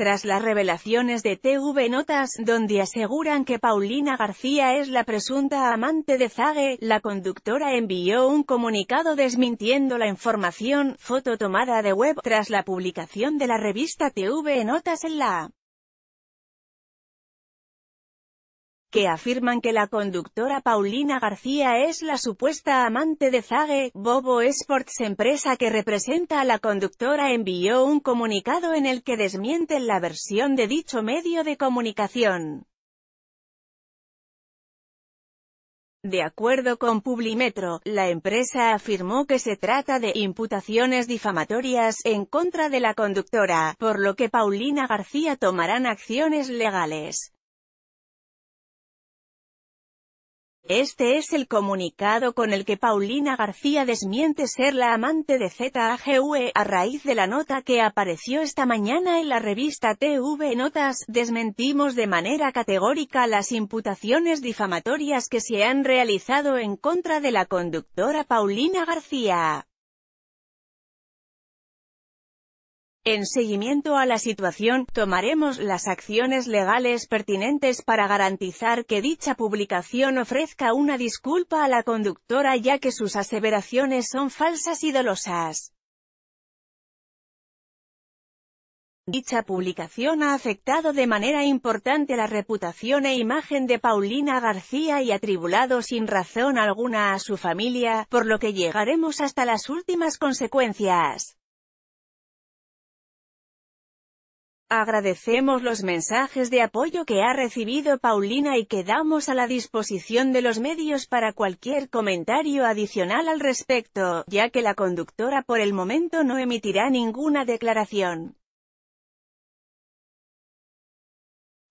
tras las revelaciones de TV Notas, donde aseguran que Paulina García es la presunta amante de Zague, la conductora envió un comunicado desmintiendo la información, foto tomada de web, tras la publicación de la revista TV Notas en la que afirman que la conductora Paulina García es la supuesta amante de Zague, Bobo Sports empresa que representa a la conductora envió un comunicado en el que desmienten la versión de dicho medio de comunicación. De acuerdo con Publimetro, la empresa afirmó que se trata de imputaciones difamatorias en contra de la conductora, por lo que Paulina García tomarán acciones legales. Este es el comunicado con el que Paulina García desmiente ser la amante de ZAGUE, a raíz de la nota que apareció esta mañana en la revista TV Notas, desmentimos de manera categórica las imputaciones difamatorias que se han realizado en contra de la conductora Paulina García. En seguimiento a la situación, tomaremos las acciones legales pertinentes para garantizar que dicha publicación ofrezca una disculpa a la conductora ya que sus aseveraciones son falsas y dolosas. Dicha publicación ha afectado de manera importante la reputación e imagen de Paulina García y atribulado sin razón alguna a su familia, por lo que llegaremos hasta las últimas consecuencias. Agradecemos los mensajes de apoyo que ha recibido Paulina y quedamos a la disposición de los medios para cualquier comentario adicional al respecto, ya que la conductora por el momento no emitirá ninguna declaración.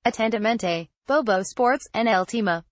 Atentamente, Bobo Sports el Tima.